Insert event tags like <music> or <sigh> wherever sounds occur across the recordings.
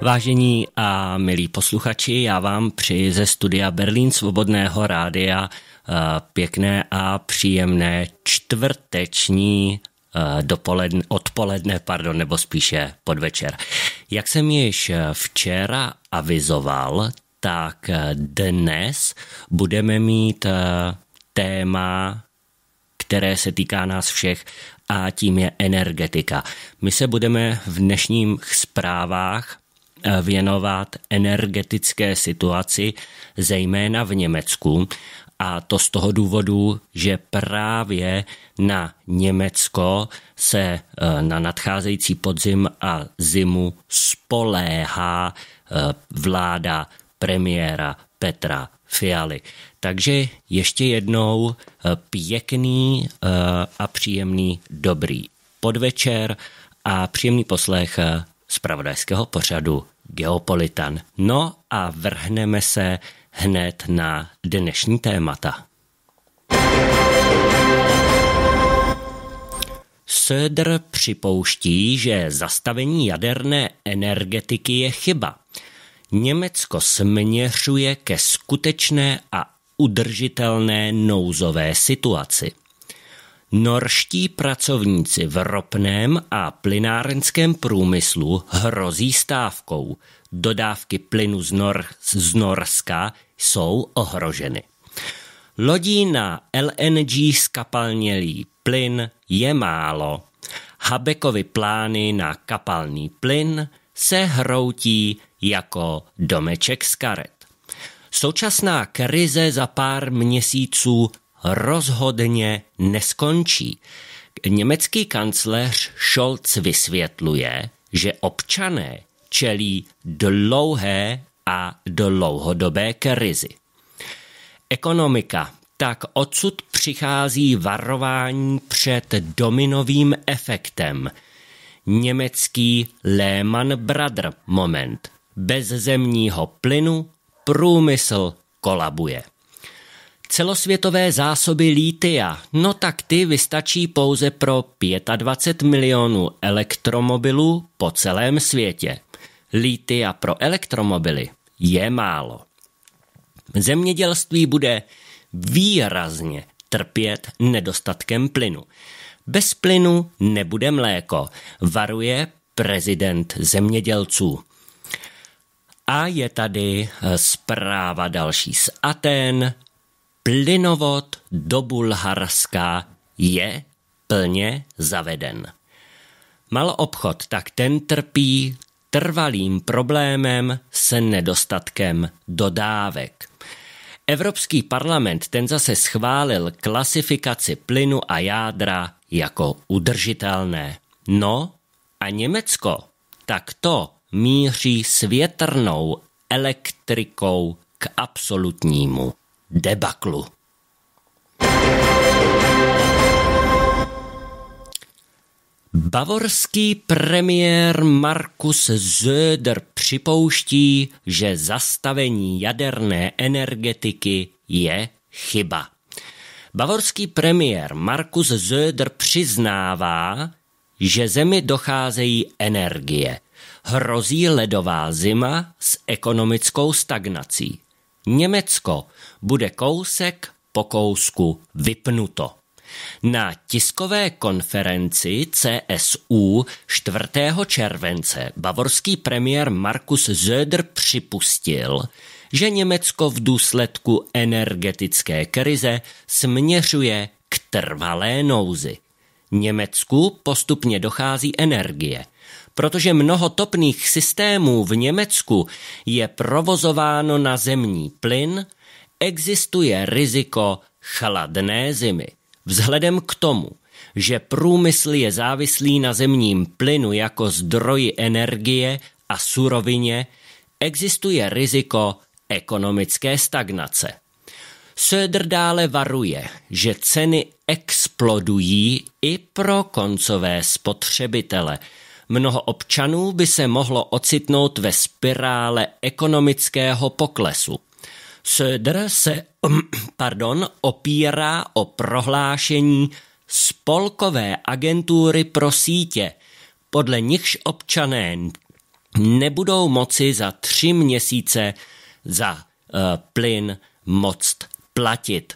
Vážení a milí posluchači, já vám přeji ze studia Berlín Svobodného rádia eh, pěkné a příjemné čtvrteční eh, dopoledne, odpoledne, pardon, nebo spíše podvečer. Jak jsem již eh, včera avizoval, tak dnes budeme mít téma, které se týká nás všech a tím je energetika. My se budeme v dnešních zprávách věnovat energetické situaci, zejména v Německu. A to z toho důvodu, že právě na Německo se e, na nadcházející podzim a zimu spoléhá e, vláda premiéra Petra Fialy. Takže ještě jednou e, pěkný a příjemný dobrý podvečer a příjemný poslech z pravodajského pořadu Geopolitan. No a vrhneme se hned na dnešní témata. Söder připouští, že zastavení jaderné energetiky je chyba. Německo směřuje ke skutečné a udržitelné nouzové situaci. Norští pracovníci v ropném a plynárenském průmyslu hrozí stávkou. Dodávky plynu z, Nor- z Norska jsou ohroženy. Lodí na LNG skapalnělý plyn je málo. Habekovy plány na kapalný plyn se hroutí jako domeček z karet. Současná krize za pár měsíců rozhodně neskončí. Německý kancléř Scholz vysvětluje, že občané čelí dlouhé a dlouhodobé krizi. Ekonomika tak odsud přichází varování před dominovým efektem. Německý Lehman Brother moment. Bez zemního plynu průmysl kolabuje. Celosvětové zásoby lítia, no tak ty vystačí pouze pro 25 milionů elektromobilů po celém světě. Lítia pro elektromobily je málo. Zemědělství bude výrazně trpět nedostatkem plynu. Bez plynu nebude mléko, varuje prezident zemědělců. A je tady eh, zpráva další z Aten. Plynovod do Bulharska je plně zaveden. obchod, tak ten trpí trvalým problémem se nedostatkem dodávek. Evropský parlament ten zase schválil klasifikaci plynu a jádra jako udržitelné. No a Německo tak to míří s větrnou elektrikou k absolutnímu debaklu. Bavorský premiér Markus Söder připouští, že zastavení jaderné energetiky je chyba. Bavorský premiér Markus Söder přiznává, že zemi docházejí energie. Hrozí ledová zima s ekonomickou stagnací. Německo bude kousek po kousku vypnuto. Na tiskové konferenci CSU 4. července bavorský premiér Markus Söder připustil, že Německo v důsledku energetické krize směřuje k trvalé nouzi. Německu postupně dochází energie, protože mnoho topných systémů v Německu je provozováno na zemní plyn existuje riziko chladné zimy. Vzhledem k tomu, že průmysl je závislý na zemním plynu jako zdroji energie a surovině, existuje riziko ekonomické stagnace. Söder dále varuje, že ceny explodují i pro koncové spotřebitele. Mnoho občanů by se mohlo ocitnout ve spirále ekonomického poklesu. Söder se um, pardon, opírá o prohlášení spolkové agentury pro sítě, podle nichž občané nebudou moci za tři měsíce za uh, plyn moc platit.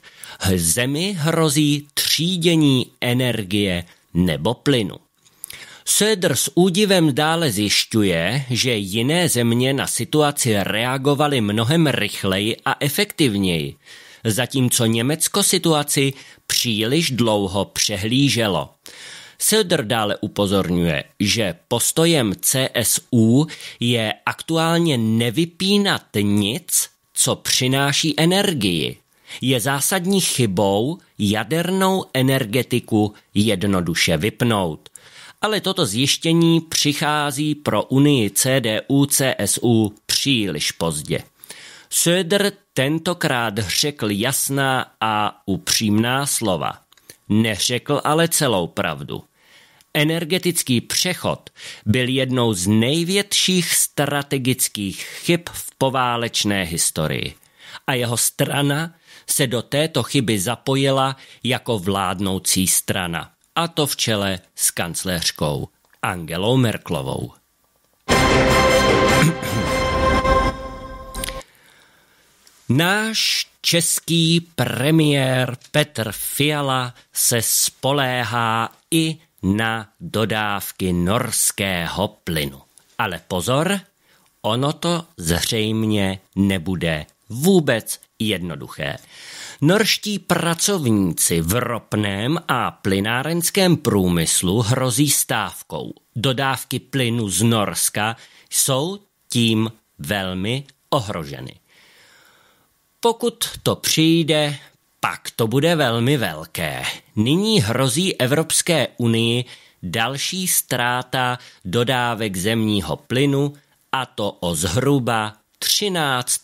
Zemi hrozí třídění energie nebo plynu. Söder s údivem dále zjišťuje, že jiné země na situaci reagovaly mnohem rychleji a efektivněji, zatímco Německo situaci příliš dlouho přehlíželo. Söder dále upozorňuje, že postojem CSU je aktuálně nevypínat nic, co přináší energii. Je zásadní chybou jadernou energetiku jednoduše vypnout ale toto zjištění přichází pro Unii CDU-CSU příliš pozdě. Söder tentokrát řekl jasná a upřímná slova. Neřekl ale celou pravdu. Energetický přechod byl jednou z největších strategických chyb v poválečné historii a jeho strana se do této chyby zapojila jako vládnoucí strana a to v čele s kancléřkou Angelou Merklovou. <clears throat> Náš český premiér Petr Fiala se spoléhá i na dodávky norského plynu. Ale pozor, ono to zřejmě nebude vůbec jednoduché. Norští pracovníci v ropném a plynárenském průmyslu hrozí stávkou. Dodávky plynu z Norska jsou tím velmi ohroženy. Pokud to přijde, pak to bude velmi velké. Nyní hrozí Evropské unii další ztráta dodávek zemního plynu, a to o zhruba 13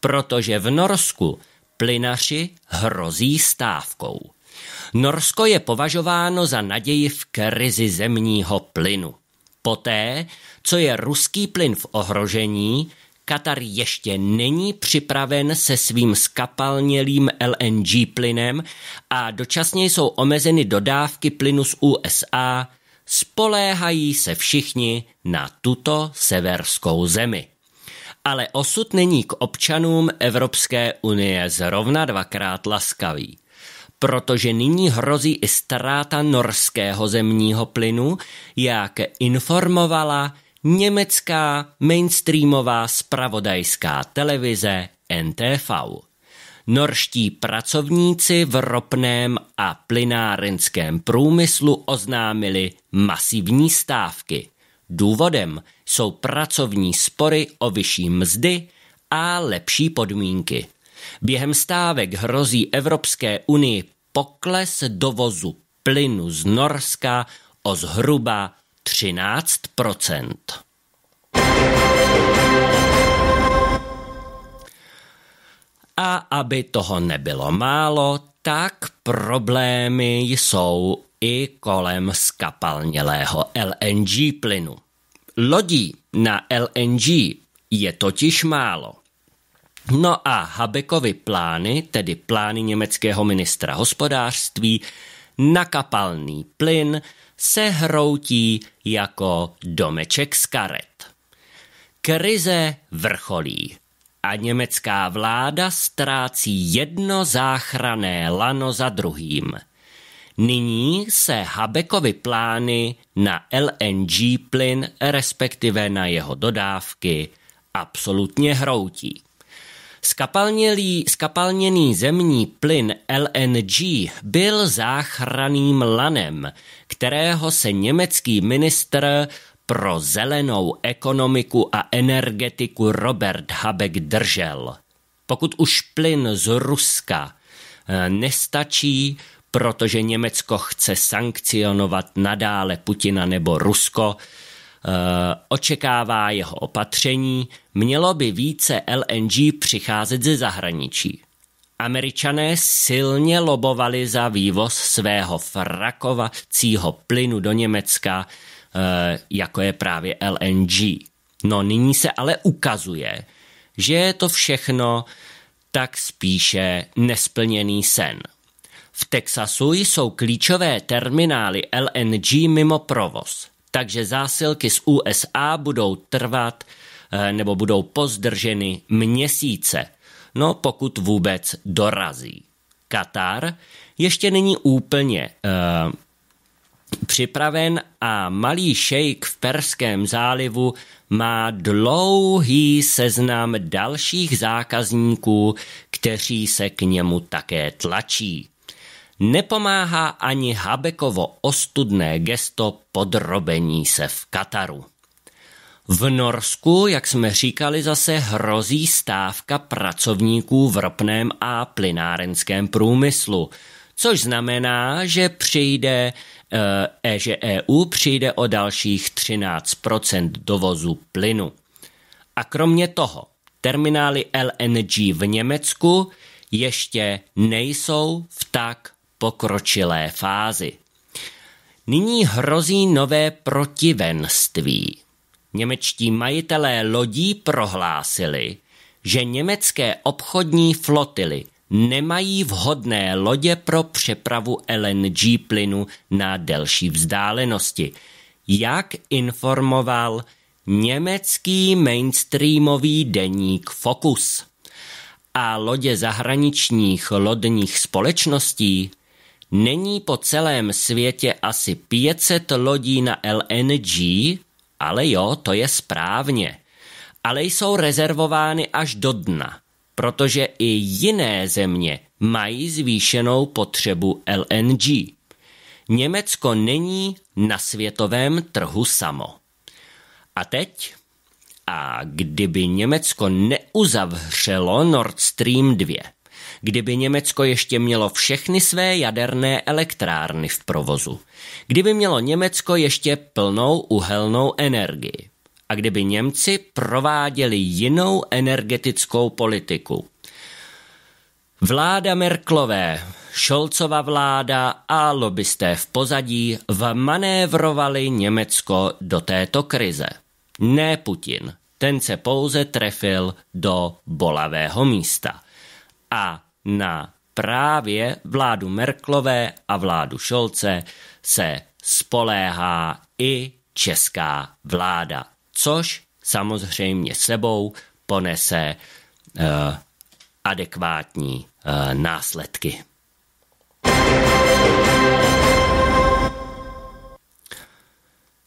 protože v Norsku plynaři hrozí stávkou. Norsko je považováno za naději v krizi zemního plynu. Poté, co je ruský plyn v ohrožení, Katar ještě není připraven se svým skapalnělým LNG plynem a dočasně jsou omezeny dodávky plynu z USA, spoléhají se všichni na tuto severskou zemi ale osud není k občanům Evropské unie zrovna dvakrát laskavý protože nyní hrozí i ztráta norského zemního plynu, jak informovala německá mainstreamová spravodajská televize NTV. Norští pracovníci v ropném a plynárenském průmyslu oznámili masivní stávky. Důvodem jsou pracovní spory o vyšší mzdy a lepší podmínky. Během stávek hrozí Evropské unii pokles dovozu plynu z Norska o zhruba 13 A aby toho nebylo málo, tak problémy jsou i kolem skapalnělého LNG plynu. Lodí na LNG je totiž málo. No a Habekovy plány, tedy plány německého ministra hospodářství, na kapalný plyn se hroutí jako domeček z karet. Krize vrcholí a německá vláda ztrácí jedno záchrané lano za druhým – Nyní se Habekovy plány na LNG plyn, respektive na jeho dodávky, absolutně hroutí. Skapalnělý, skapalněný zemní plyn LNG byl záchranným lanem, kterého se německý ministr pro zelenou ekonomiku a energetiku Robert Habek držel. Pokud už plyn z Ruska eh, nestačí, protože Německo chce sankcionovat nadále Putina nebo Rusko, eh, očekává jeho opatření, mělo by více LNG přicházet ze zahraničí. Američané silně lobovali za vývoz svého frakovacího plynu do Německa, eh, jako je právě LNG. No nyní se ale ukazuje, že je to všechno tak spíše nesplněný sen – v Texasu jsou klíčové terminály LNG mimo provoz, takže zásilky z USA budou trvat eh, nebo budou pozdrženy měsíce, no pokud vůbec dorazí. Katar ještě není úplně uh, připraven a malý šejk v Perském zálivu má dlouhý seznam dalších zákazníků, kteří se k němu také tlačí nepomáhá ani Habekovo ostudné gesto podrobení se v Kataru. V Norsku, jak jsme říkali, zase hrozí stávka pracovníků v ropném a plynárenském průmyslu, což znamená, že přijde, eh, eh, e, že EU přijde o dalších 13 dovozu plynu. A kromě toho, terminály LNG v Německu ještě nejsou v tak pokročilé fázi. Nyní hrozí nové protivenství. Němečtí majitelé lodí prohlásili, že německé obchodní flotily nemají vhodné lodě pro přepravu LNG plynu na delší vzdálenosti. Jak informoval německý mainstreamový deník Focus. A lodě zahraničních lodních společností Není po celém světě asi 500 lodí na LNG, ale jo, to je správně. Ale jsou rezervovány až do dna, protože i jiné země mají zvýšenou potřebu LNG. Německo není na světovém trhu samo. A teď? A kdyby Německo neuzavřelo Nord Stream 2? kdyby Německo ještě mělo všechny své jaderné elektrárny v provozu, kdyby mělo Německo ještě plnou uhelnou energii a kdyby Němci prováděli jinou energetickou politiku. Vláda Merklové, Šolcova vláda a lobbysté v pozadí vmanévrovali Německo do této krize. Ne Putin, ten se pouze trefil do bolavého místa. A na právě vládu Merklové a vládu Šolce se spoléhá i česká vláda, což samozřejmě sebou ponese eh, adekvátní eh, následky.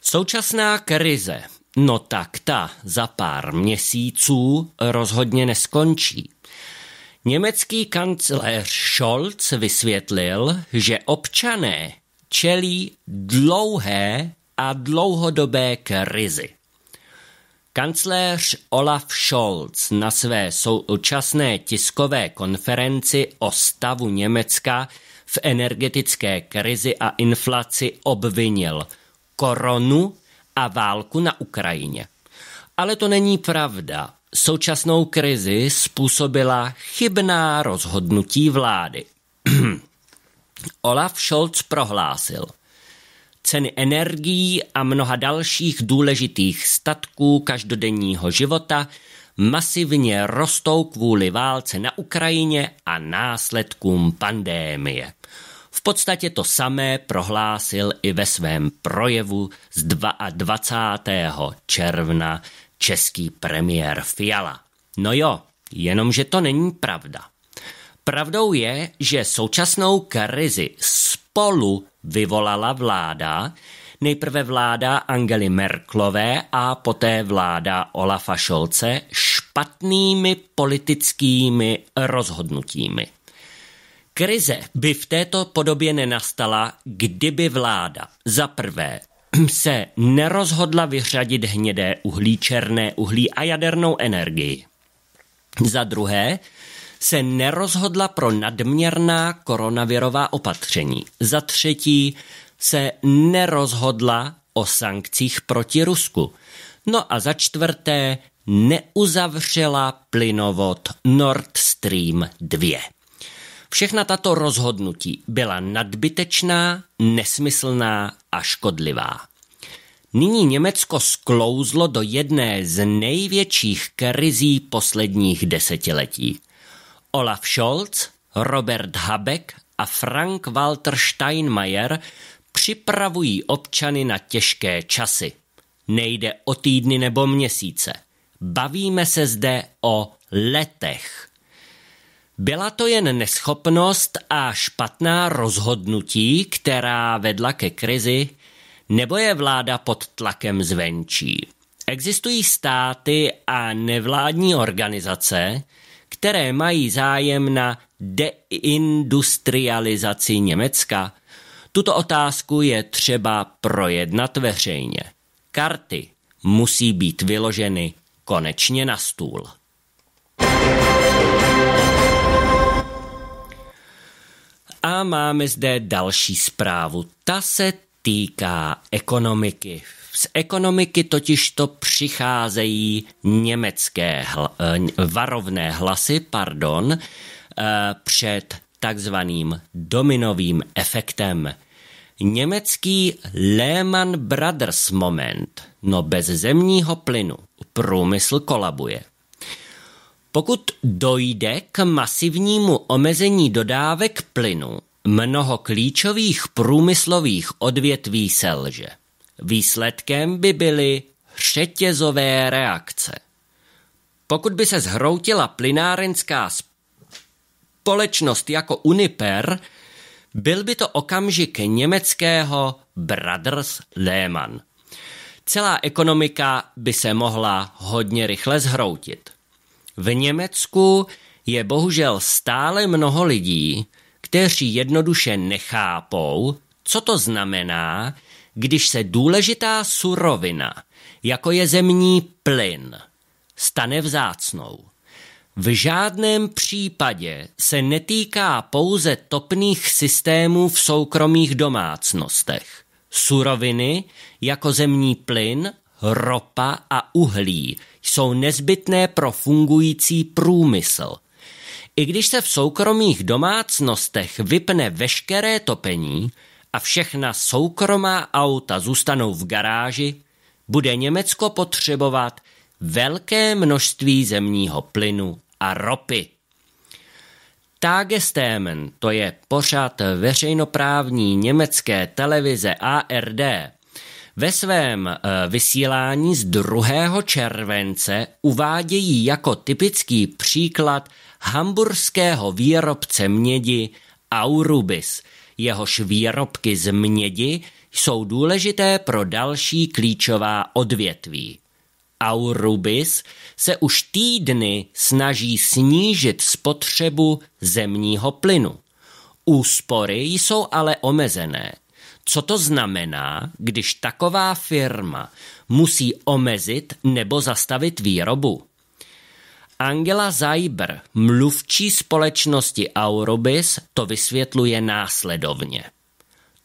Současná krize, no tak ta za pár měsíců rozhodně neskončí. Německý kancléř Scholz vysvětlil, že občané čelí dlouhé a dlouhodobé krizi. Kancléř Olaf Scholz na své současné tiskové konferenci o stavu Německa v energetické krizi a inflaci obvinil koronu a válku na Ukrajině. Ale to není pravda. Současnou krizi způsobila chybná rozhodnutí vlády. <clears throat> Olaf Scholz prohlásil, ceny energií a mnoha dalších důležitých statků každodenního života masivně rostou kvůli válce na Ukrajině a následkům pandémie. V podstatě to samé prohlásil i ve svém projevu z 22. června český premiér Fiala. No jo, jenomže to není pravda. Pravdou je, že současnou krizi spolu vyvolala vláda, nejprve vláda Angely Merklové a poté vláda Olafa Šolce špatnými politickými rozhodnutími. Krize by v této podobě nenastala, kdyby vláda za prvé se nerozhodla vyřadit hnědé uhlí, černé uhlí a jadernou energii. Za druhé, se nerozhodla pro nadměrná koronavirová opatření. Za třetí, se nerozhodla o sankcích proti Rusku. No a za čtvrté, neuzavřela plynovod Nord Stream 2. Všechna tato rozhodnutí byla nadbytečná, nesmyslná a škodlivá. Nyní Německo sklouzlo do jedné z největších krizí posledních desetiletí. Olaf Scholz, Robert Habeck a Frank-Walter Steinmeier připravují občany na těžké časy. Nejde o týdny nebo měsíce. Bavíme se zde o letech. Byla to jen neschopnost a špatná rozhodnutí, která vedla ke krizi, nebo je vláda pod tlakem zvenčí? Existují státy a nevládní organizace, které mají zájem na deindustrializaci Německa. Tuto otázku je třeba projednat veřejně. Karty musí být vyloženy konečně na stůl. thank you A máme zde další zprávu. Ta se týká ekonomiky. Z ekonomiky totiž to přicházejí německé hl- eh, varovné hlasy, pardon, eh, před takzvaným dominovým efektem. Německý Lehman Brothers moment. No bez zemního plynu průmysl kolabuje. Pokud dojde k masivnímu omezení dodávek plynu, mnoho klíčových průmyslových odvětví selže. Výsledkem by byly řetězové reakce. Pokud by se zhroutila plynárenská společnost jako Uniper, byl by to okamžik německého Brothers Lehman. Celá ekonomika by se mohla hodně rychle zhroutit. V Německu je bohužel stále mnoho lidí, kteří jednoduše nechápou, co to znamená, když se důležitá surovina, jako je zemní plyn, stane vzácnou. V žádném případě se netýká pouze topných systémů v soukromých domácnostech. Suroviny, jako zemní plyn ropa a uhlí jsou nezbytné pro fungující průmysl. I když se v soukromých domácnostech vypne veškeré topení a všechna soukromá auta zůstanou v garáži, bude Německo potřebovat velké množství zemního plynu a ropy. Tagesthemen, to je pořad veřejnoprávní německé televize ARD, ve svém eh, vysílání z 2. července uvádějí jako typický příklad hamburského výrobce mědi Aurubis. Jehož výrobky z mědi jsou důležité pro další klíčová odvětví. Aurubis se už týdny snaží snížit spotřebu zemního plynu. Úspory jsou ale omezené – co to znamená, když taková firma musí omezit nebo zastavit výrobu? Angela Zajber, mluvčí společnosti Aurobis, to vysvětluje následovně.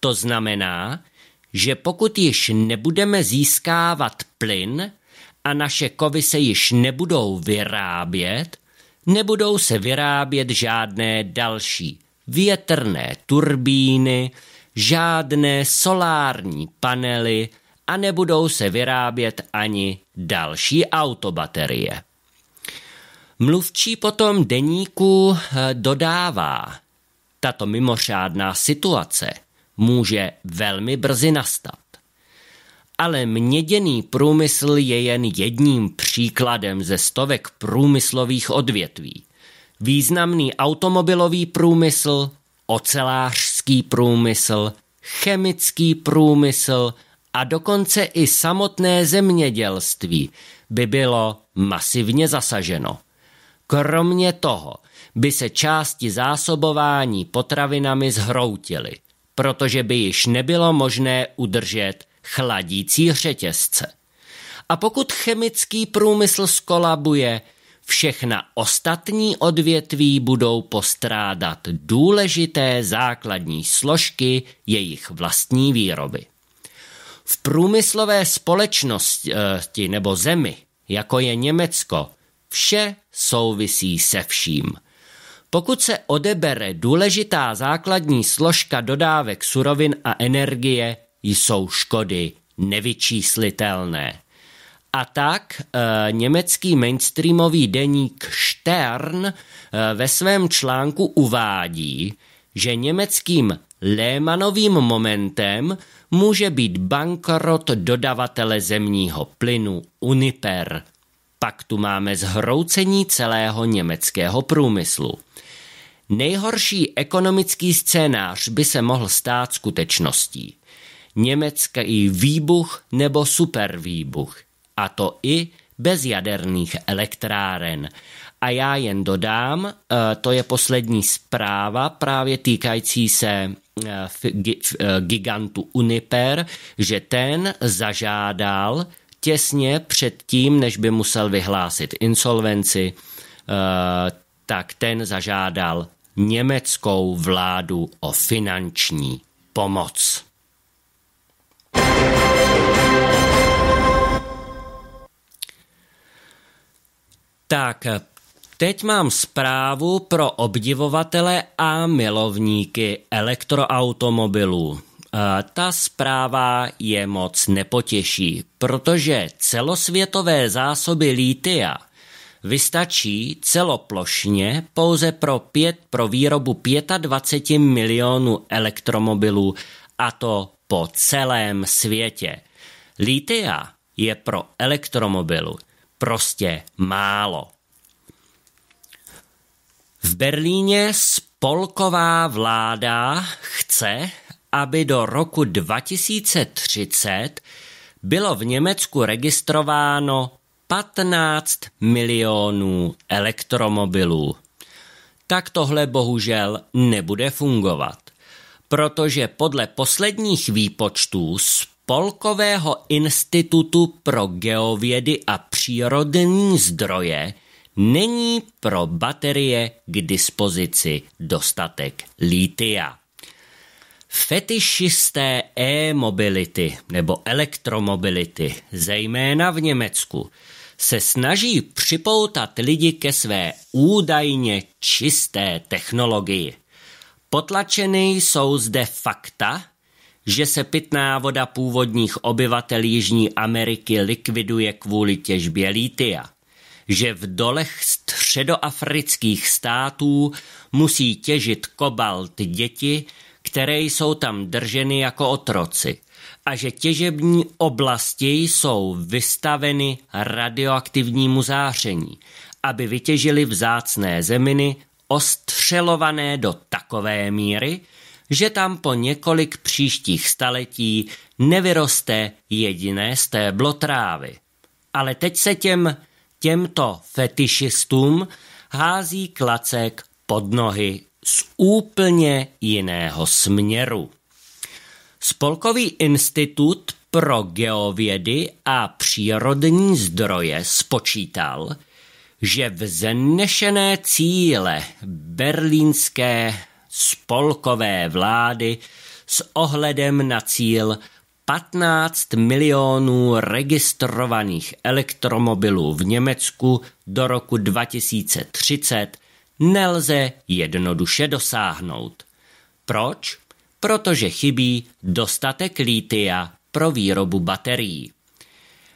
To znamená, že pokud již nebudeme získávat plyn a naše kovy se již nebudou vyrábět, nebudou se vyrábět žádné další větrné turbíny, žádné solární panely a nebudou se vyrábět ani další autobaterie. Mluvčí potom deníku eh, dodává, tato mimořádná situace může velmi brzy nastat. Ale měděný průmysl je jen jedním příkladem ze stovek průmyslových odvětví. Významný automobilový průmysl, ocelářství, chemický průmysl, chemický průmysl a dokonce i samotné zemědělství by bylo masivně zasaženo. Kromě toho by se části zásobování potravinami zhroutily, protože by již nebylo možné udržet chladící řetězce. A pokud chemický průmysl skolabuje, všechna ostatní odvětví budou postrádat důležité základní složky jejich vlastní výroby. V průmyslové společnosti eh, nebo zemi, jako je Německo, vše souvisí se vším. Pokud se odebere důležitá základní složka dodávek surovin a energie, jsou škody nevyčíslitelné. A tak e, německý mainstreamový deník Stern e, ve svém článku uvádí, že německým Lehmanovým momentem může být bankrot dodavatele zemního plynu Uniper. Pak tu máme zhroucení celého německého průmyslu. Nejhorší ekonomický scénář by se mohl stát skutečností. Německý výbuch nebo supervýbuch – a to i bez jaderných elektráren. A já jen dodám, eh, to je poslední zpráva právě týkající se eh, eh, gigantu Uniper, že ten zažádal těsně před tím, než by musel vyhlásit insolvenci, tak ten zažádal německou vládu o finanční pomoc. thank you Tak, teď mám zprávu pro obdivovatele a milovníky elektroautomobilů. Ta zpráva je moc nepotěší, protože celosvětové zásoby lítia vystačí celoplošně pouze pro, pět, pro výrobu 25 milionů elektromobilů a to po celém světě. Lítia je pro elektromobilu prostě málo. V Berlíně spolková vláda chce, aby do roku 2030 bylo v Německu registrováno 15 milionů elektromobilů. Tak tohle bohužel nebude fungovat, protože podle posledních výpočtů z Spolkového institutu pro geovědy a přírodní zdroje není pro baterie k dispozici dostatek lítia. Fetišisté e-mobility nebo elektromobility, zejména v Německu, se snaží připoutat lidi ke své údajně čisté technologii. Potlačeny jsou zde fakta, že se pitná voda původních obyvatel Jižní Ameriky likviduje kvůli těžbě lítia, že v dolech středoafrických států musí těžit kobalt děti, které jsou tam drženy jako otroci a že těžební oblasti jsou vystaveny radioaktivnímu záření, aby vytěžili vzácné zeminy ostřelované do takové míry, že tam po několik příštích staletí nevyroste jediné stéblo trávy. Ale teď se těm těmto fetišistům hází klacek pod nohy z úplně jiného směru. Spolkový institut pro geovědy a přírodní zdroje spočítal, že vznešené cíle berlínské spolkové vlády s ohledem na cíl 15 milionů registrovaných elektromobilů v Německu do roku 2030 nelze jednoduše dosáhnout. Proč? Protože chybí dostatek lítia pro výrobu baterií.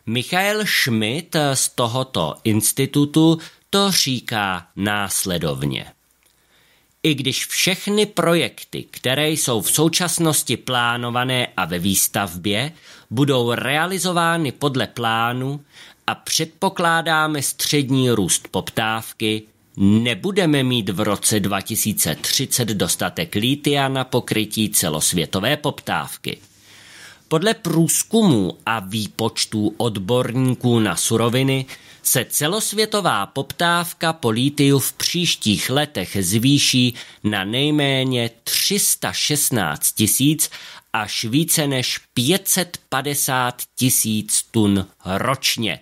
Michael Schmidt z tohoto institutu to říká následovně i když všechny projekty, které jsou v současnosti plánované a ve výstavbě, budou realizovány podle plánu a předpokládáme střední růst poptávky, nebudeme mít v roce 2030 dostatek lítia na pokrytí celosvětové poptávky. Podle průzkumů a výpočtů odborníků na suroviny se celosvětová poptávka po lítiu v příštích letech zvýší na nejméně 316 tisíc až více než 550 tisíc tun ročně.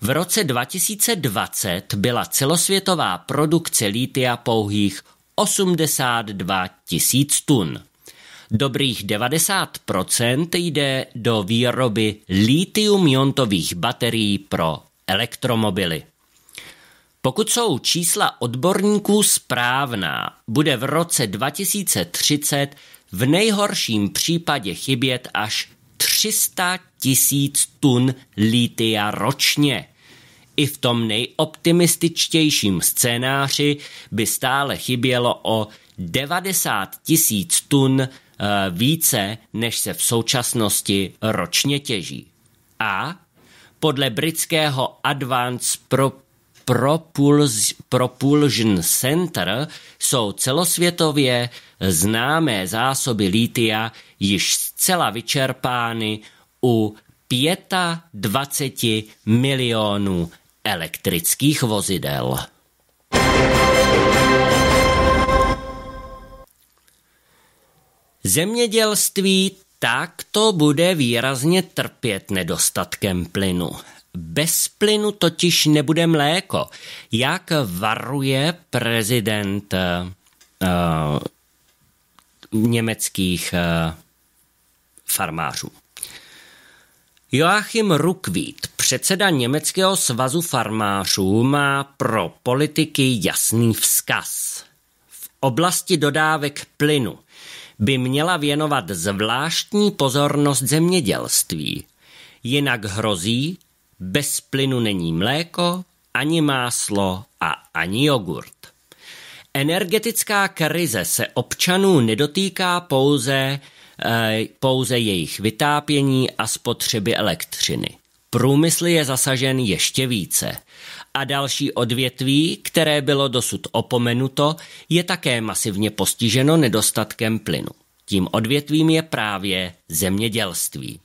V roce 2020 byla celosvětová produkce lítia pouhých 82 tisíc tun. Dobrých 90% jde do výroby litium-jontových baterií pro elektromobily. Pokud jsou čísla odborníků správná, bude v roce 2030 v nejhorším případě chybět až 300 tisíc tun lítia ročně. I v tom nejoptimističtějším scénáři by stále chybělo o 90 tisíc tun eh, více, než se v současnosti ročně těží. A podle britského Advanced Pro Propuls, Propulsion Center jsou celosvětově známé zásoby lítia již zcela vyčerpány u 25 milionů elektrických vozidel. Zemědělství tak to bude výrazně trpět nedostatkem plynu. Bez plynu totiž nebude mléko. Jak varuje prezident uh, německých uh, farmářů? Joachim Rukvít, předseda Německého svazu farmářů, má pro politiky jasný vzkaz. V oblasti dodávek plynu by měla věnovat zvláštní pozornost zemědělství. Jinak hrozí, bez plynu není mléko, ani máslo a ani jogurt. Energetická krize se občanů nedotýká pouze, eh, pouze jejich vytápění a spotřeby elektřiny. Průmysl je zasažen ještě více a další odvětví, které bylo dosud opomenuto, je také masivně postiženo nedostatkem plynu. Tím odvětvím je právě zemědělství.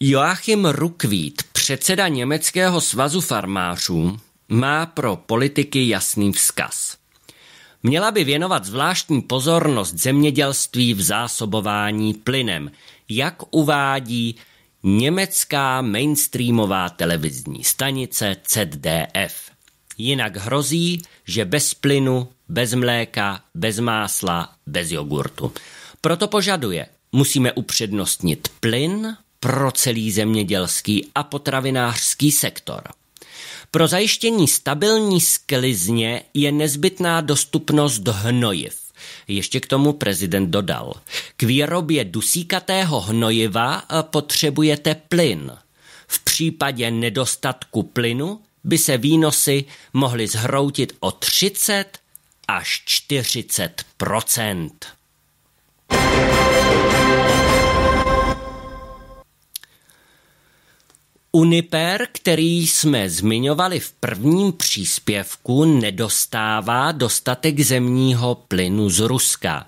Joachim Rukvít, předseda Německého svazu farmářů, má pro politiky jasný vzkaz. Měla by věnovat zvláštní pozornost zemědělství v zásobování plynem, jak uvádí Německá mainstreamová televizní stanice ZDF. Jinak hrozí, že bez plynu, bez mléka, bez másla, bez jogurtu. Proto požaduje, musíme upřednostnit plyn pro celý zemědělský a potravinářský sektor. Pro zajištění stabilní sklizně je nezbytná dostupnost hnojiv. Ještě k tomu prezident dodal. K výrobě dusíkatého hnojiva eh, potřebujete plyn. V případě nedostatku plynu by se výnosy mohly zhroutit o 30 až 40 Uniper, který jsme zmiňovali v prvním příspěvku, nedostává dostatek zemního plynu z Ruska.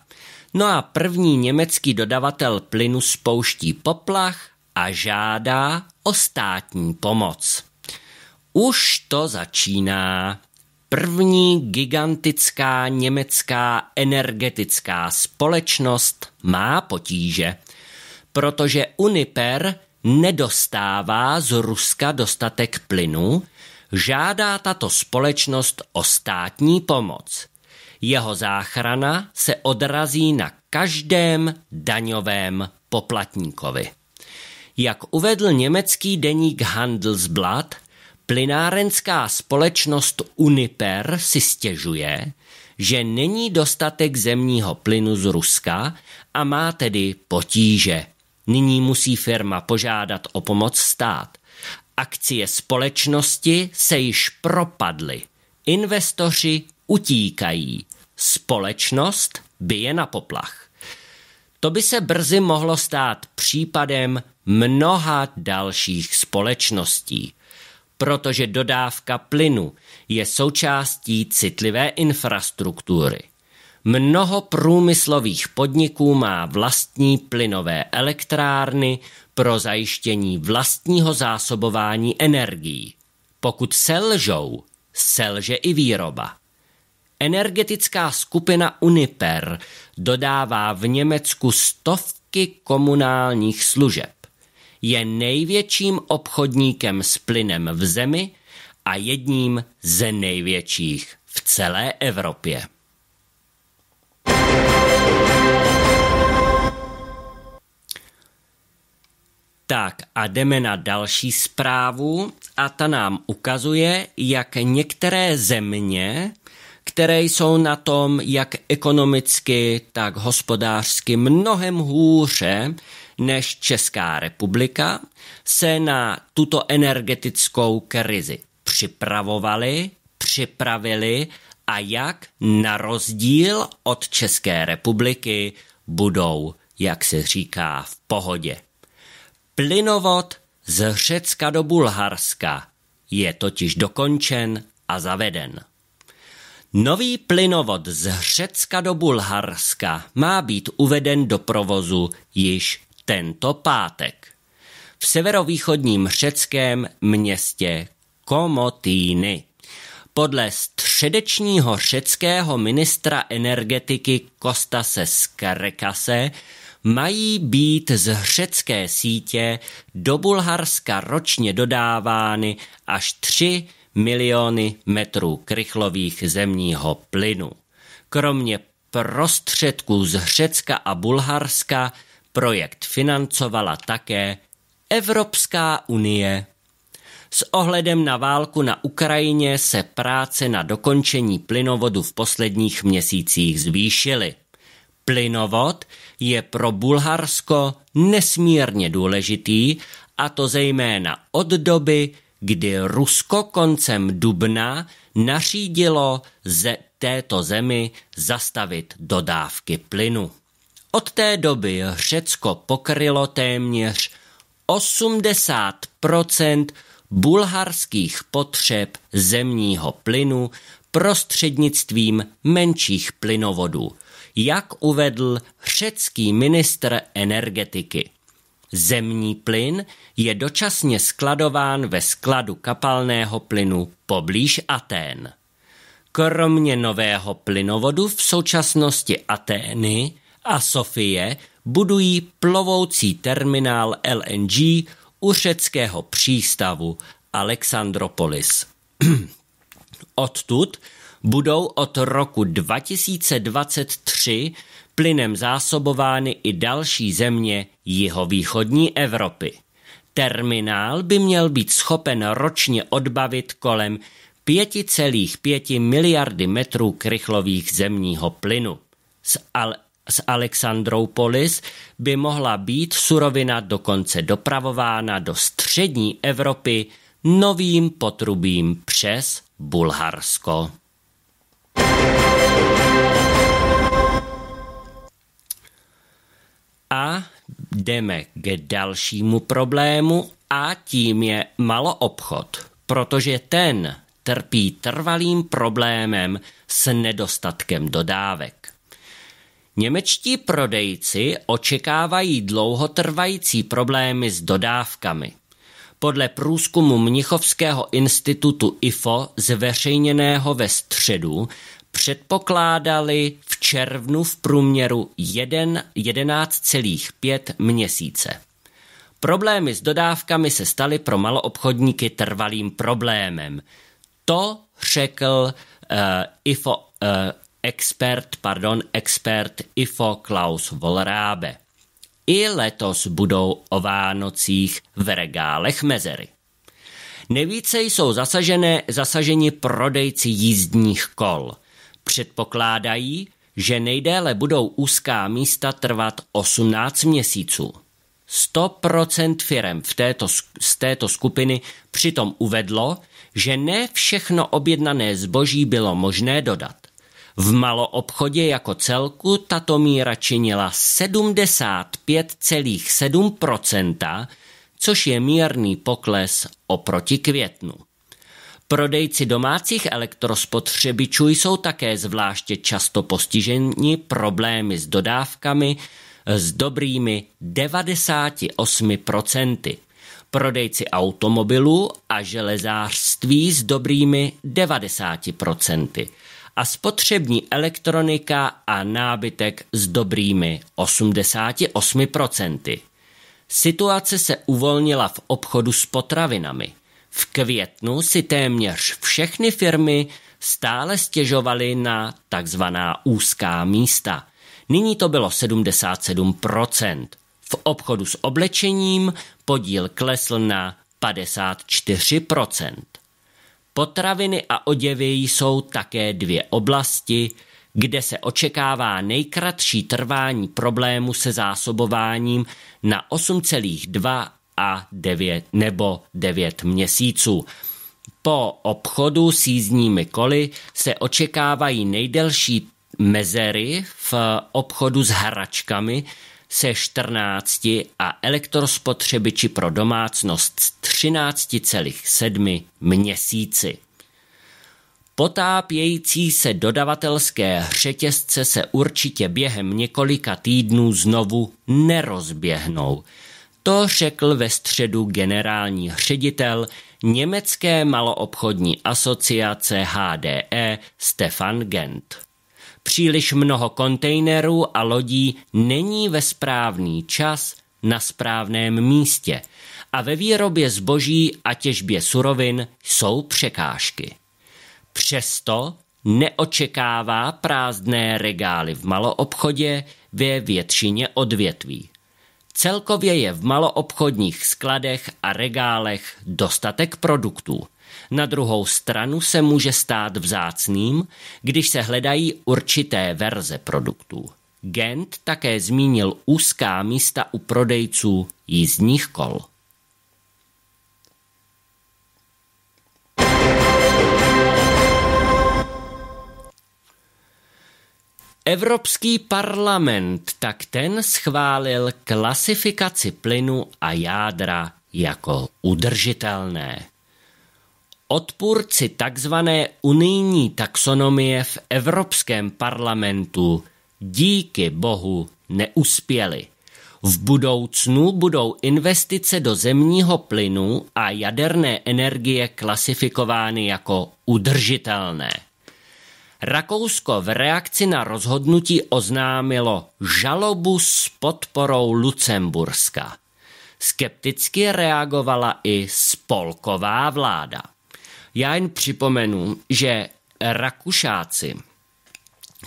No a první německý dodavatel plynu spouští poplach a žádá o státní pomoc. Už to začíná. První gigantická německá energetická společnost má potíže, protože Uniper nedostává z Ruska dostatek plynu, žádá tato společnost o státní pomoc. Jeho záchrana se odrazí na každém daňovém poplatníkovi. Jak uvedl německý deník Handelsblatt, plynárenská společnost Uniper si stěžuje, že není dostatek zemního plynu z Ruska a má tedy potíže. Nyní musí firma požádat o pomoc stát. Akcie společnosti se již propadly. Investoři utíkají. Společnost bije na poplach. To by se brzy mohlo stát případem mnoha dalších společností, protože dodávka plynu je součástí citlivé infrastruktury. Mnoho průmyslových podniků má vlastní plynové elektrárny pro zajištění vlastního zásobování energií. Pokud selžou, selže i výroba. Energetická skupina Uniper dodává v Německu stovky komunálních služeb. Je největším obchodníkem s plynem v zemi a jedním ze největších v celé Evropě. Tak a jdeme na další zprávu a ta nám ukazuje, jak některé země, které jsou na tom jak ekonomicky, tak hospodářsky mnohem hůře než Česká republika, se na tuto energetickou krizi připravovali, připravili a jak na rozdíl od České republiky budou, jak se říká, v pohodě. Plynovod z Řecka do Bulharska je totiž dokončen a zaveden. Nový plynovod z Řecka do Bulharska má být uveden do provozu již tento pátek v severovýchodním řeckém městě Komotýny. Podle středečního řeckého ministra energetiky Kostase Skrekase mají být z řecké sítě do Bulharska ročně dodávány až 3 miliony metrů krychlových zemního plynu. Kromě prostředků z Řecka a Bulharska projekt financovala také Evropská unie. S ohledem na válku na Ukrajině se práce na dokončení plynovodu v posledních měsících zvýšily. Plynovod je pro Bulharsko nesmírně důležitý, a to zejména od doby, kdy Rusko koncem dubna nařídilo ze této zemi zastavit dodávky plynu. Od té doby Řecko pokrylo téměř 80 bulharských potřeb zemního plynu prostřednictvím menších plynovodů jak uvedl řecký ministr energetiky. Zemní plyn je dočasně skladován ve skladu kapalného plynu poblíž Atén. Kromě nového plynovodu v současnosti Atény a Sofie budují plovoucí terminál LNG u řeckého přístavu Alexandropolis. <clears throat> Odtud budou od roku 2023 plynem zásobovány i další země jihovýchodní Evropy. Terminál by měl být schopen ročně odbavit kolem 5,5 miliardy metrů krychlových zemního plynu. S Al- s Alexandrou Polis by mohla být surovina dokonce dopravována do střední Evropy novým potrubím přes Bulharsko. A jdeme k dalšímu problému a tím je maloobchod, protože ten trpí trvalým problémem s nedostatkem dodávek. Němečtí prodejci očekávají dlouhotrvající problémy s dodávkami. Podle průzkumu Mnichovského institutu IFO zveřejněného ve středu předpokládali v červnu v průměru 11,5 měsíce. Problémy s dodávkami se staly pro maloobchodníky trvalým problémem. To řekl uh, IFO, uh, expert, pardon, expert IFO Klaus Volrábe. I letos budou o Vánocích v regálech mezery. Nejvíce jsou zasažené, zasaženi prodejci jízdních kol. Předpokládají, že nejdéle budou úzká místa trvat 18 měsíců. 100% firem v této, z této skupiny přitom uvedlo, že ne všechno objednané zboží bylo možné dodat. V maloobchodě jako celku tato míra činila 75,7%, což je mírný pokles oproti květnu. Prodejci domácích elektrospotřebičů jsou také zvláště často postiženi problémy s dodávkami s dobrými 98%. Prodejci automobilů a železářství s dobrými 90% a spotřební elektronika a nábytek s dobrými 88%. Situace se uvolnila v obchodu s potravinami. V květnu si téměř všechny firmy stále stěžovaly na takzvaná úzká místa. Nyní to bylo 77%. V obchodu s oblečením podíl klesl na 54%. Potraviny a oděvy jsou také dvě oblasti, kde se očekává nejkratší trvání problému se zásobováním na 8,2 a 9 nebo 9 měsíců. Po obchodu s jízdními koly se očekávají nejdelší mezery v obchodu s hračkami se 14 a elektrospotřebiči pro domácnost s 13,7 měsíci. Potápějící se dodavatelské řetězce se určitě během několika týdnů znovu nerozběhnou – to řekl ve středu generální ředitel Německé maloobchodní asociace HDE Stefan Gent. Příliš mnoho kontejnerů a lodí není ve správný čas na správném místě a ve výrobě zboží a těžbě surovin jsou překážky. Přesto neočekává prázdné regály v maloobchodě ve většině odvětví. Celkově je v maloobchodních skladech a regálech dostatek produktů. Na druhou stranu se může stát vzácným, když se hledají určité verze produktů. Gent také zmínil úzká místa u prodejců jízdních kol. Evropský parlament tak ten schválil klasifikaci plynu a jádra jako udržitelné. Odpůrci takzvané unijní taxonomie v Evropském parlamentu díky bohu neuspěli. V budoucnu budou investice do zemního plynu a jaderné energie klasifikovány jako udržitelné. Rakousko v reakci na rozhodnutí oznámilo žalobu s podporou Lucemburska. Skepticky reagovala i spolková vláda. Já jen připomenu, že Rakušáci,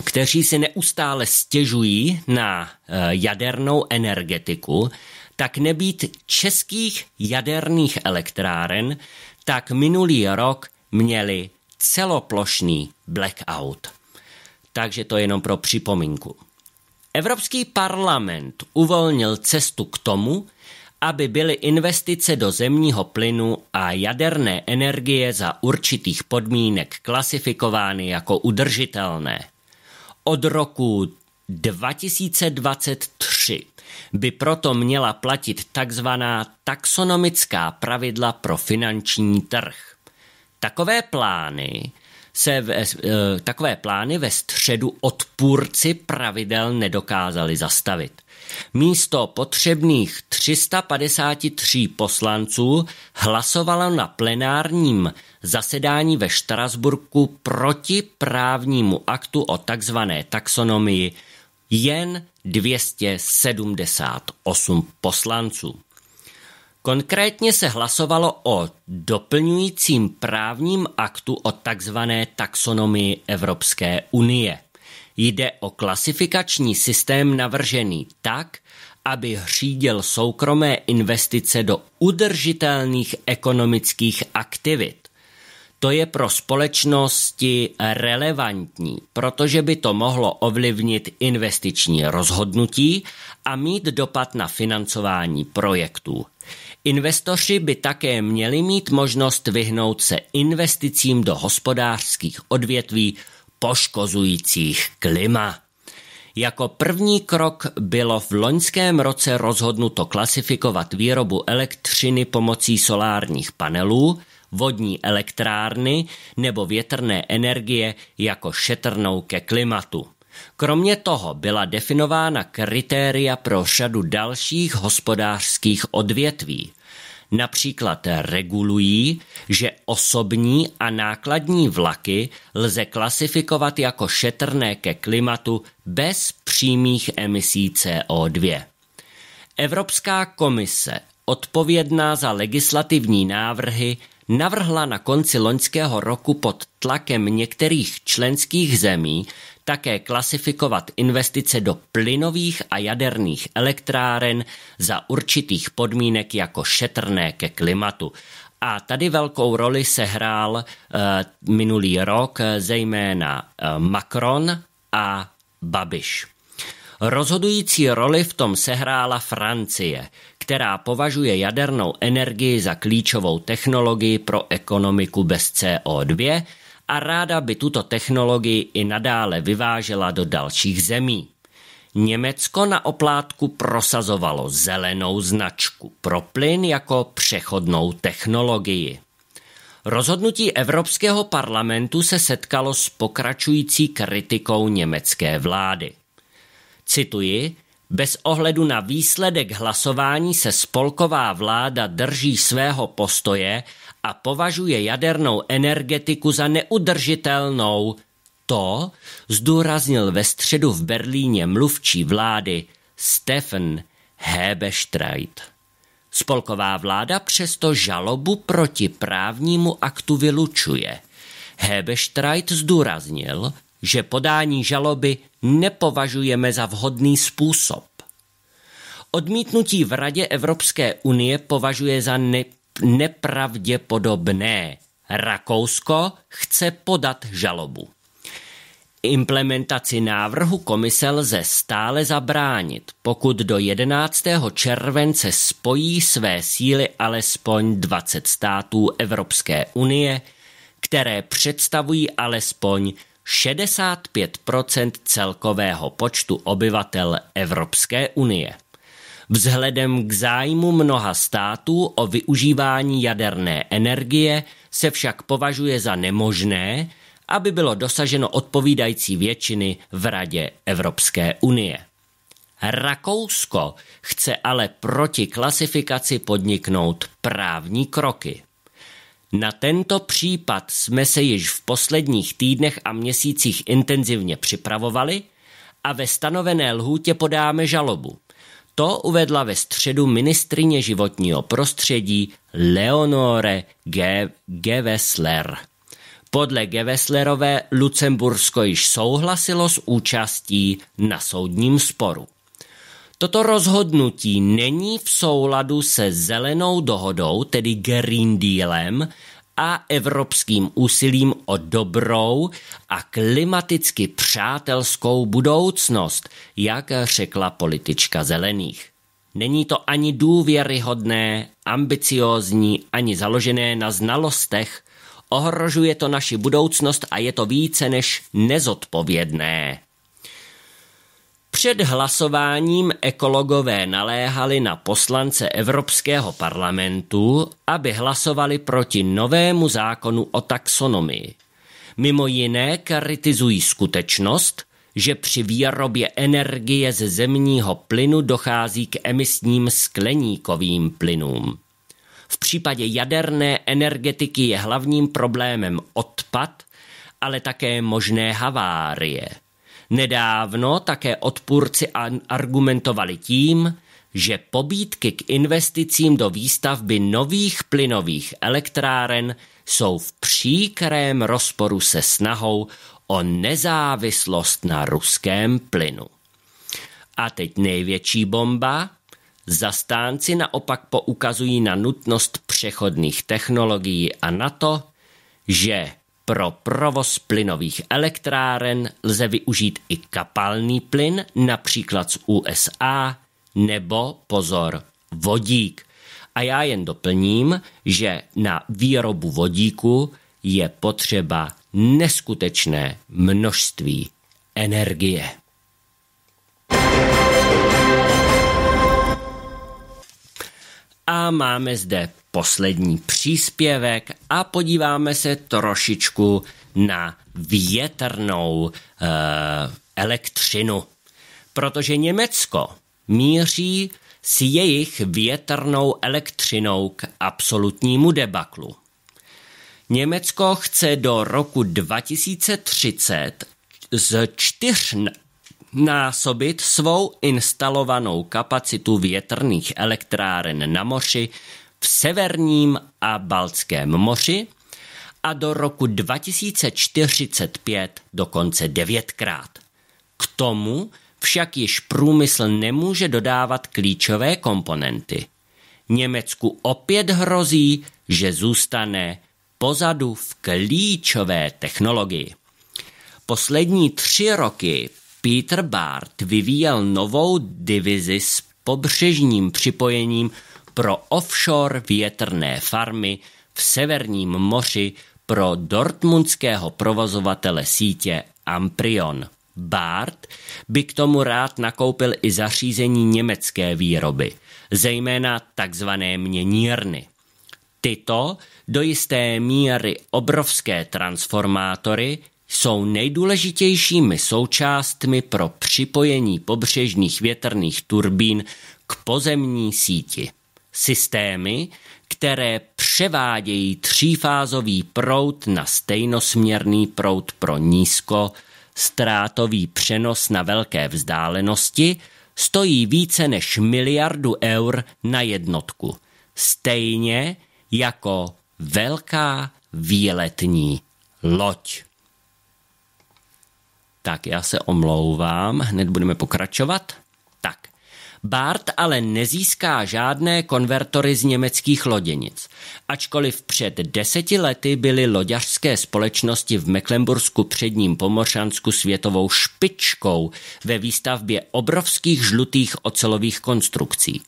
kteří si neustále stěžují na eh, jadernou energetiku, tak nebýt českých jaderných elektráren, tak minulý rok měli celoplošný blackout. Takže to jenom pro připomínku. Evropský parlament uvolnil cestu k tomu, aby byly investice do zemního plynu a jaderné energie za určitých podmínek klasifikovány jako udržitelné. Od roku 2023 by proto měla platit takzvaná taxonomická pravidla pro finanční trh. Takové plány se ve, eh, takové plány ve středu odpůrci pravidel nedokázali zastavit. Místo potřebných 353 poslanců hlasovalo na plenárním zasedání ve Štrasburku proti právnímu aktu o takzvané taxonomii jen 278 poslanců. Konkrétně se hlasovalo o doplňujícím právním aktu o takzvané taxonomii Evropské unie. Jde o klasifikační systém navržený tak, aby řídil soukromé investice do udržitelných ekonomických aktivit. To je pro společnosti relevantní, protože by to mohlo ovlivnit investiční rozhodnutí a mít dopad na financování projektů. Investoři by také měli mít možnost vyhnout se investicím do hospodářských odvětví poškozujících klima. Jako první krok bylo v loňském roce rozhodnuto klasifikovat výrobu elektřiny pomocí solárních panelů, vodní elektrárny nebo větrné energie jako šetrnou ke klimatu. Kromě toho byla definována kritéria pro řadu dalších hospodářských odvětví. Například regulují, že osobní a nákladní vlaky lze klasifikovat jako šetrné ke klimatu bez přímých emisí CO2. Evropská komise, odpovědná za legislativní návrhy, navrhla na konci loňského roku pod tlakem některých členských zemí také klasifikovat investice do plynových a jaderných elektráren za určitých podmínek jako šetrné ke klimatu. A tady velkou roli sehrál uh, minulý rok eh, zejména uh, Macron a Babiš. Rozhodující roli v tom sehrála Francie, která považuje jadernou energii za klíčovou technologii pro ekonomiku bez CO2 a ráda by tuto technologii i nadále vyvážela do dalších zemí. Německo na oplátku prosazovalo zelenou značku pro plyn jako přechodnou technologii. Rozhodnutí Evropského parlamentu se setkalo s pokračující kritikou německé vlády. Cituji, bez ohledu na výsledek hlasování se spolková vláda drží svého postoje a považuje jadernou energetiku za neudržitelnou. To zdůraznil ve středu v Berlíně mluvčí vlády Stefan Hebestreit. Spolková vláda přesto žalobu proti právnímu aktu vylučuje. Hebestreit zdůraznil, že podání žaloby nepovažujeme za vhodný způsob. Odmítnutí v Radě Evropské unie považuje za ne- nepravděpodobné. Rakousko chce podat žalobu. Implementaci návrhu komise lze stále zabránit, pokud do 11. července spojí své síly alespoň 20 států Evropské unie, které představují alespoň 65 celkového počtu obyvatel Evropské unie. Vzhledem k zájmu mnoha států o využívání jaderné energie se však považuje za nemožné, aby bylo dosaženo odpovídající většiny v Radě Evropské unie. Rakousko chce ale proti klasifikaci podniknout právní kroky. Na tento případ jsme se již v posledních týdnech a měsících intenzivně připravovali a ve stanovené lhůtě podáme žalobu. To uvedla ve středu ministrině životního prostředí Leonore Gewessler. Podle Gewesslerové Lucembursko již souhlasilo s účastí na soudním sporu. Toto rozhodnutí není v souladu se zelenou dohodou, tedy Green Dealem, a evropským úsilím o dobrou a klimaticky přátelskou budoucnost, jak řekla politička zelených. Není to ani důvěryhodné, ambiciózní, ani založené na znalostech. Ohrožuje to naši budoucnost a je to více než nezodpovědné. Před hlasováním ekologové naléhali na poslance Evropského parlamentu, aby hlasovali proti novému zákonu o taxonomii. Mimo jiné kritizují skutečnost, že při výrobě energie ze zemního plynu dochází k emisním skleníkovým plynům. V případě jaderné energetiky je hlavním problémem odpad, ale také možné havárie – Nedávno také odpůrci argumentovali tím, že pobídky k investicím do výstavby nových plynových elektráren jsou v příkrém rozporu se snahou o nezávislost na ruském plynu. A teď největší bomba. Zastánci naopak poukazují na nutnost přechodných technologií a na to, že pro provoz plynových elektráren lze využít i kapalný plyn, například z USA, nebo pozor, vodík. A já jen doplním, že na výrobu vodíku je potřeba neskutečné množství energie. A máme zde poslední příspěvek a podíváme se trošičku na větrnou e, elektřinu. Protože Německo míří s jejich větrnou elektřinou k absolutnímu debaklu. Německo chce do roku 2030 z čtyř násobit svou instalovanou kapacitu větrných elektráren na moři v Severním a Baltském moři a do roku 2045 dokonce devětkrát. K tomu však již průmysl nemůže dodávat klíčové komponenty. Německu opět hrozí, že zůstane pozadu v klíčové technologii. Poslední tři roky Peter Bart vyvíjel novou divizi s pobřežním připojením pro offshore větrné farmy v Severním moři pro dortmundského provozovatele sítě Amprion. Bart by k tomu rád nakoupil i zařízení německé výroby, zejména takzvané měnírny. Tyto do jisté míry obrovské transformátory jsou nejdůležitějšími součástmi pro připojení pobřežních větrných turbín k pozemní síti systémy, které převádějí třífázový proud na stejnosměrný proud pro nízko ztrátový přenos na velké vzdálenosti, stojí více než miliardu eur na jednotku. Stejně jako velká výletní loď. Tak já se omlouvám, hned budeme pokračovat. Bart ale nezíská žádné konvertory z německých loděnic, ačkoliv před deseti lety byly loďařské společnosti v Mecklenbursku předním Pomořansku světovou špičkou ve výstavbě obrovských žlutých ocelových konstrukcí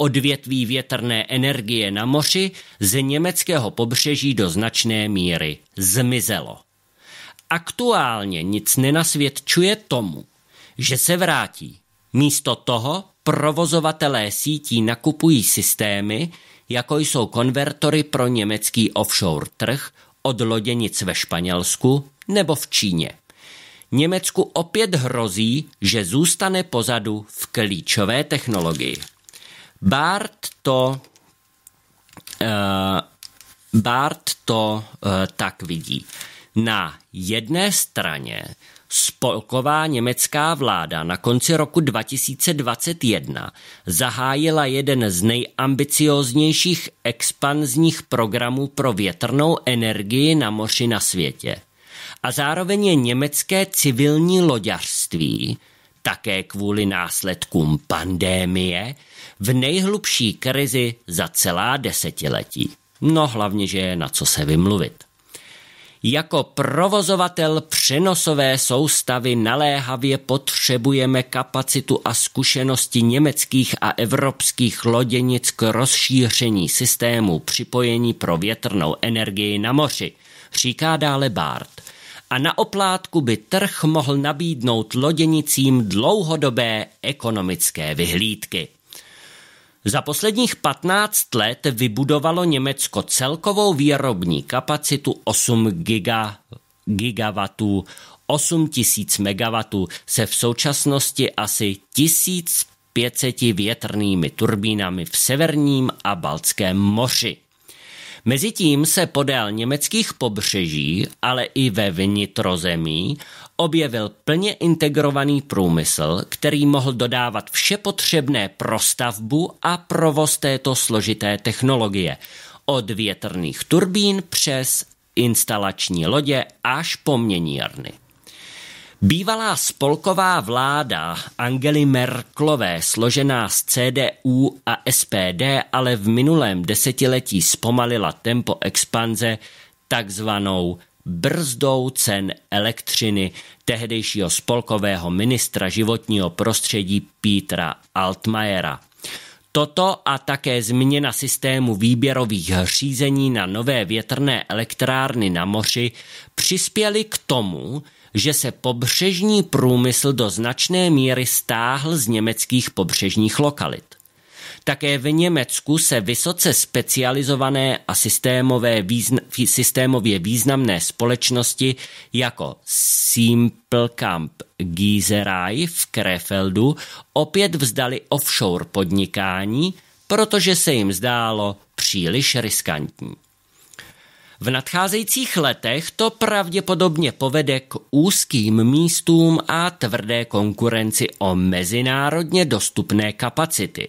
odvětví větrné energie na moři z německého pobřeží do značné míry zmizelo. Aktuálně nic nenasvědčuje tomu, že se vrátí. Místo toho provozovatelé sítí nakupují systémy, jako jsou konvertory pro německý offshore trh od loděnic ve Španělsku nebo v Číně. Německu opět hrozí, že zůstane pozadu v klíčové technologii. Bart to, uh, Bart to uh, tak vidí. Na jedné straně Spolková německá vláda na konci roku 2021 zahájila jeden z nejambicióznějších expanzních programů pro větrnou energii na moři na světě. A zároveň je německé civilní loďařství, také kvůli následkům pandémie, v nejhlubší krizi za celá desetiletí. No hlavně, že je na co se vymluvit. Jako provozovatel přenosové soustavy naléhavě potřebujeme kapacitu a zkušenosti německých a evropských loděnic k rozšíření systému připojení pro větrnou energii na moři, říká dále Bart. A na oplátku by trh mohl nabídnout loděnicím dlouhodobé ekonomické vyhlídky. Za posledních 15 let vybudovalo Německo celkovou výrobní kapacitu 8 giga, gigawatů. 8 tisíc megawatů se v současnosti asi 1500 větrnými turbínami v severním a baltském moři. Mezitím se podél německých pobřeží, ale i ve vnitrozemí objevil plně integrovaný průmysl, který mohl dodávat vše potřebné pro stavbu a provoz této složité technologie. Od větrných turbín přes instalační lodě až po měnírny. Bývalá spolková vláda Angely Merklové, složená z CDU a SPD, ale v minulém desetiletí zpomalila tempo expanze takzvanou brzdou cen elektřiny tehdejšího spolkového ministra životního prostředí Pítra Altmajera. Toto a také změna systému výběrových řízení na nové větrné elektrárny na moři přispěly k tomu, že se pobřežní průmysl do značné míry stáhl z německých pobřežních lokalit. Také v Německu se vysoce specializované a systémové význa, systémově významné společnosti jako Simpelkamp Gieserei v Krefeldu opět vzdali offshore podnikání, protože se jim zdálo příliš riskantní. V nadcházejících letech to pravděpodobně povede k úzkým místům a tvrdé konkurenci o mezinárodně dostupné kapacity.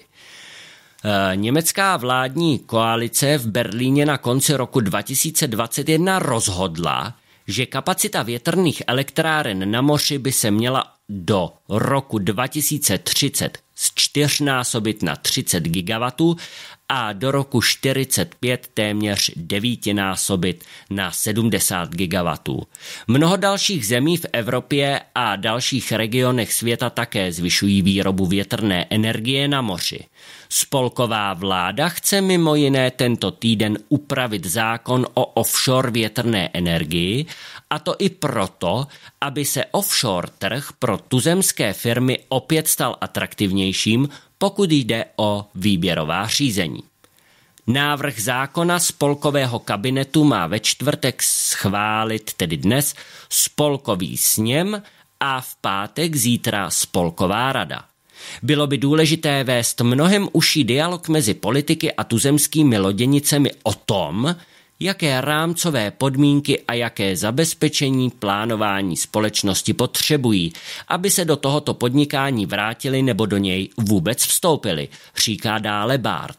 Eh, německá vládní koalice v Berlíně na konci roku 2021 rozhodla, že kapacita větrných elektráren na moři by se měla do roku 2030 z čtyřnásobit na 30 gigawatů a do roku 45 téměř devítinásobit na 70 gigawatů. Mnoho dalších zemí v Evropě a dalších regionech světa také zvyšují výrobu větrné energie na moři. Spolková vláda chce mimo jiné tento týden upravit zákon o offshore větrné energii, a to i proto, aby se offshore trh pro tuzemské firmy opět stal atraktivnějším, pokud jde o výběrová řízení. Návrh zákona spolkového kabinetu má ve čtvrtek schválit, tedy dnes, spolkový sněm a v pátek zítra spolková rada. Bylo by důležité vést mnohem užší dialog mezi politiky a tuzemskými loděnicemi o tom, jaké rámcové podmínky a jaké zabezpečení plánování společnosti potřebují, aby se do tohoto podnikání vrátili nebo do něj vůbec vstoupili, říká dále Bart.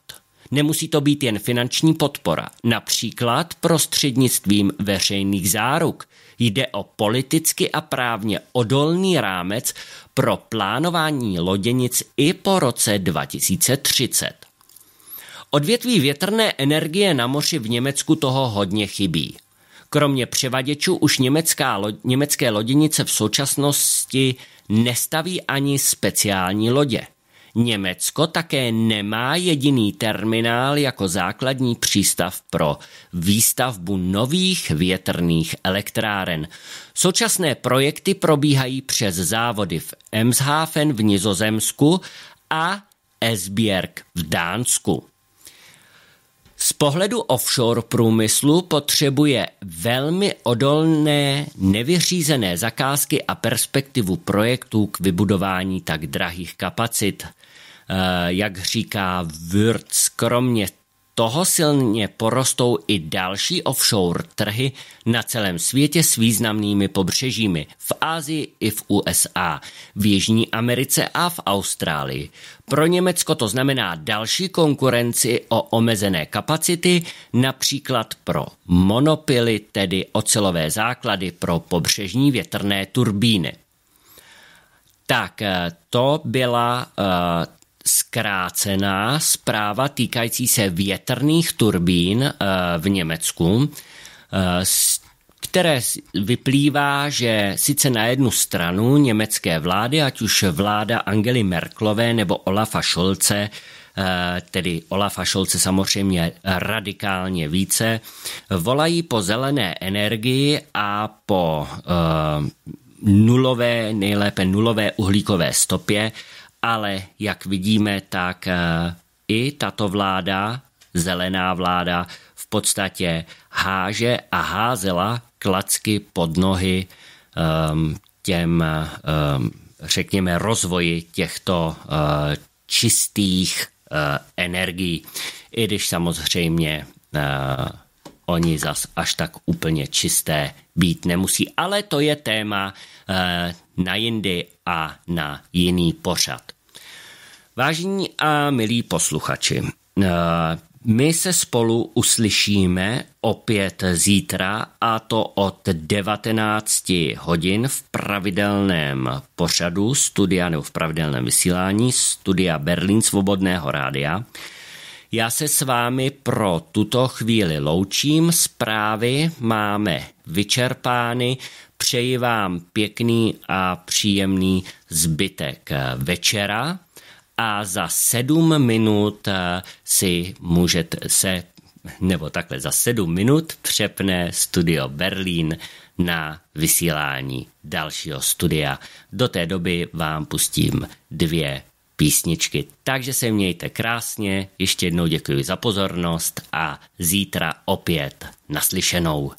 Nemusí to být jen finanční podpora, například prostřednictvím veřejných záruk. Jde o politicky a právně odolný rámec pro plánování loděnic i po roce 2030. Odvětví větrné energie na moři v Německu toho hodně chybí. Kromě převaděčů už německá, lo, německé loděnice v současnosti nestaví ani speciální lodě. Německo také nemá jediný terminál jako základní přístav pro výstavbu nových větrných elektráren. Současné projekty probíhají přes závody v Emshafen v Nizozemsku a Esbjerg v Dánsku. Z pohledu offshore průmyslu potřebuje velmi odolné, nevyřízené zakázky a perspektivu projektů k vybudování tak drahých kapacit. Eh, jak říká Würz, kromě toho silně porostou i další offshore trhy na celém světě s významnými pobřežími v Ázii i v USA, v Jižní Americe a v Austrálii. Pro Německo to znamená další konkurenci o omezené kapacity, například pro monopily, tedy ocelové základy pro pobřežní větrné turbíny. Tak eh, to byla eh, zkrácená zpráva týkající se větrných turbín eh, v Německu, eh, které vyplývá, že sice na jednu stranu německé vlády, ať už vláda Angely Merklové nebo Olafa Scholze, eh, tedy Olafa Scholze samozřejmě radikálně více, volají po zelené energii a po nulové, nejlépe nulové uhlíkové stopě, ale jak vidíme, tak eh, i tato vláda, zelená vláda, v podstatě háže a házela klacky pod nohy ehm, těm, ehm, řekněme, rozvoji těchto eh, čistých eh, energií. I když samozřejmě oni zas až tak úplně čisté být nemusí. Ale to je téma eh, na jindy a na jiný pořad. Vážení a milí posluchači, eh, my se spolu uslyšíme opět zítra a to od 19 hodin v pravidelném pořadu studia nebo v pravidelném vysílání studia Berlín Svobodného rádia. Já se s vámi pro tuto chvíli loučím. Zprávy máme vyčerpány. Přeji vám pěkný a příjemný zbytek eh, večera a za sedm minut eh, si můžete se, nebo takhle za sedm minut přepne studio Berlín na vysílání dalšího studia. Do té doby vám pustím dvě písničky. Takže se mějte krásně, ještě jednou děkuji za pozornost a zítra opět naslyšenou.